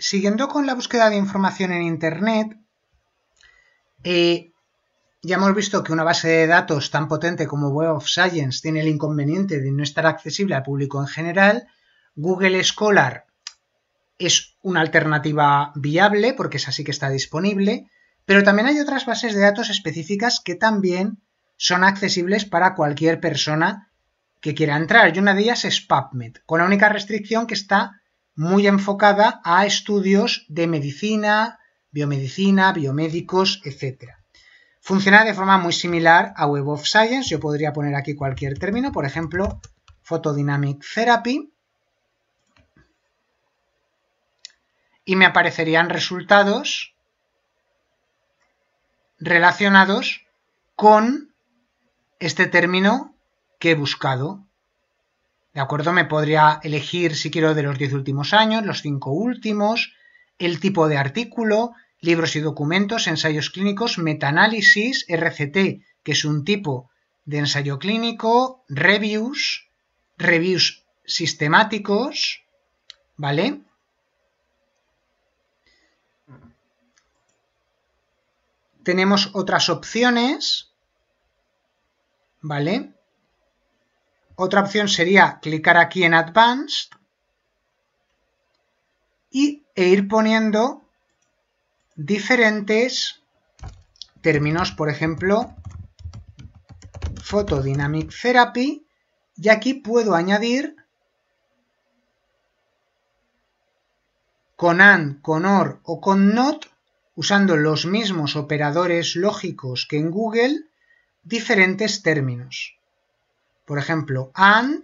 Siguiendo con la búsqueda de información en Internet, eh, ya hemos visto que una base de datos tan potente como Web of Science tiene el inconveniente de no estar accesible al público en general. Google Scholar es una alternativa viable porque es así que está disponible, pero también hay otras bases de datos específicas que también son accesibles para cualquier persona que quiera entrar y una de ellas es PubMed, con la única restricción que está muy enfocada a estudios de medicina, biomedicina, biomédicos, etc. Funciona de forma muy similar a Web of Science. Yo podría poner aquí cualquier término, por ejemplo, Photodynamic Therapy. Y me aparecerían resultados relacionados con este término que he buscado. ¿De acuerdo? Me podría elegir si quiero de los 10 últimos años, los 5 últimos, el tipo de artículo, libros y documentos, ensayos clínicos, metaanálisis, RCT, que es un tipo de ensayo clínico, reviews, reviews sistemáticos, ¿vale? Tenemos otras opciones, ¿vale? Otra opción sería clicar aquí en Advanced y, e ir poniendo diferentes términos, por ejemplo, Photodynamic Therapy, y aquí puedo añadir con AND, con OR o con NOT, usando los mismos operadores lógicos que en Google, diferentes términos. Por ejemplo, and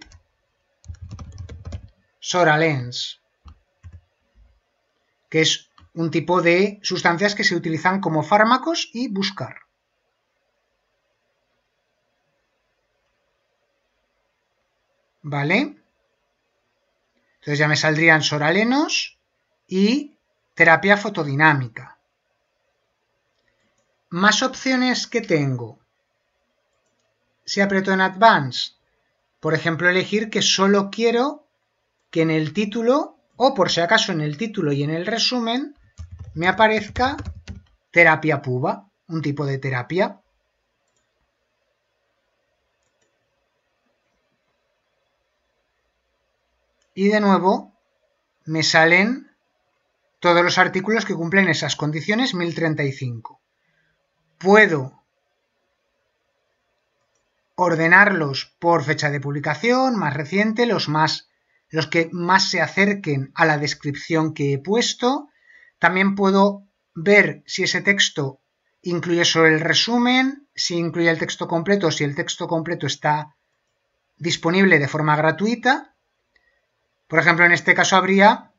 Soralens, que es un tipo de sustancias que se utilizan como fármacos y buscar. ¿Vale? Entonces ya me saldrían soralenos y terapia fotodinámica. Más opciones que tengo. Si aprieto en Advanced, por ejemplo, elegir que solo quiero que en el título, o por si acaso en el título y en el resumen, me aparezca terapia puba, un tipo de terapia. Y de nuevo me salen todos los artículos que cumplen esas condiciones, 1035. Puedo ordenarlos por fecha de publicación, más reciente, los más los que más se acerquen a la descripción que he puesto. También puedo ver si ese texto incluye solo el resumen, si incluye el texto completo, si el texto completo está disponible de forma gratuita. Por ejemplo, en este caso habría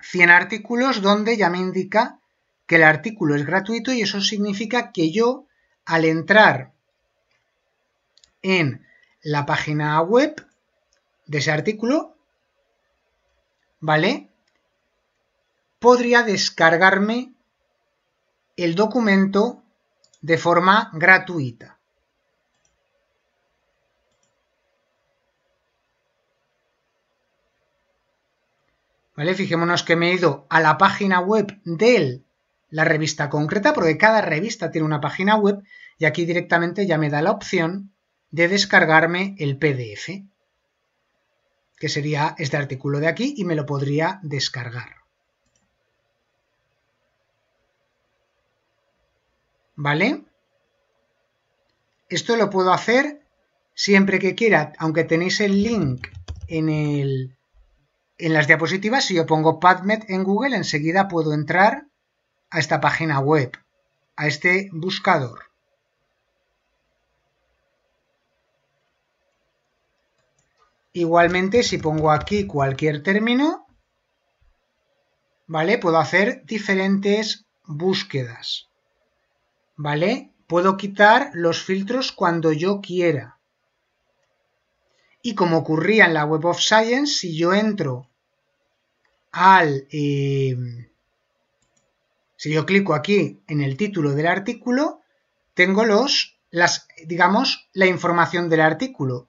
100 artículos donde ya me indica que el artículo es gratuito y eso significa que yo al entrar en la página web de ese artículo, ¿vale? Podría descargarme el documento de forma gratuita. ¿Vale? Fijémonos que me he ido a la página web de la revista concreta, porque cada revista tiene una página web y aquí directamente ya me da la opción de descargarme el PDF, que sería este artículo de aquí, y me lo podría descargar. ¿Vale? Esto lo puedo hacer siempre que quiera, aunque tenéis el link en, el, en las diapositivas, si yo pongo Padmed en Google, enseguida puedo entrar a esta página web, a este buscador. Igualmente, si pongo aquí cualquier término, ¿vale? Puedo hacer diferentes búsquedas, ¿vale? Puedo quitar los filtros cuando yo quiera. Y como ocurría en la Web of Science, si yo entro al... Eh, si yo clico aquí en el título del artículo, tengo los, las, digamos, la información del artículo.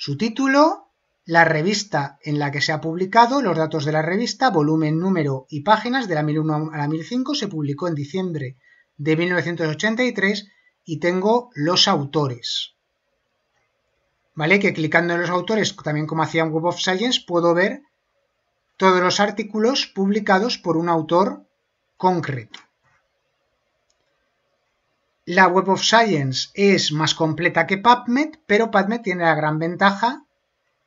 Su título, la revista en la que se ha publicado, los datos de la revista, volumen, número y páginas de la 1001 a la 1005 se publicó en diciembre de 1983 y tengo los autores. ¿Vale? Que clicando en los autores, también como hacía en Web of Science, puedo ver todos los artículos publicados por un autor concreto. La Web of Science es más completa que PubMed, pero PubMed tiene la gran ventaja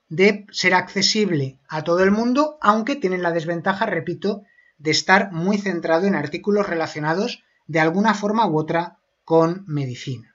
de ser accesible a todo el mundo, aunque tiene la desventaja, repito, de estar muy centrado en artículos relacionados de alguna forma u otra con medicina.